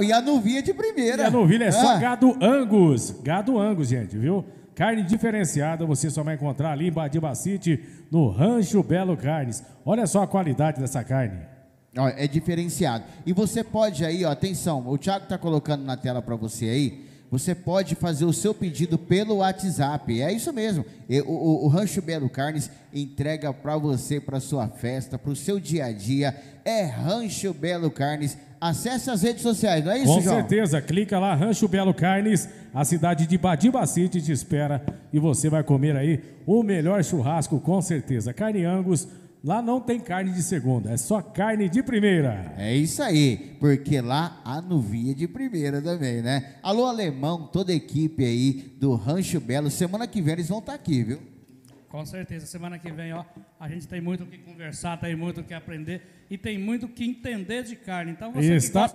E a novilha de primeira. E a novilha é ah. só gado Angus. Gado Angus, gente, viu? Carne diferenciada você só vai encontrar ali em Badibacite, no Rancho Belo Carnes. Olha só a qualidade dessa carne. Olha, é diferenciado. E você pode aí, ó, atenção, o Thiago tá colocando na tela para você aí você pode fazer o seu pedido pelo WhatsApp. É isso mesmo. O, o, o Rancho Belo Carnes entrega para você, para sua festa, para o seu dia a dia. É Rancho Belo Carnes. Acesse as redes sociais, não é isso, Com João? Com certeza. Clica lá, Rancho Belo Carnes. A cidade de Badibacite te espera. E você vai comer aí o melhor churrasco, com certeza. Carne Angus Lá não tem carne de segunda, é só carne de primeira. É isso aí, porque lá a nuvia de primeira também, né? Alô, Alemão, toda a equipe aí do Rancho Belo, semana que vem eles vão estar tá aqui, viu? Com certeza, semana que vem, ó, a gente tem muito o que conversar, tem muito o que aprender e tem muito o que entender de carne. Então você Está...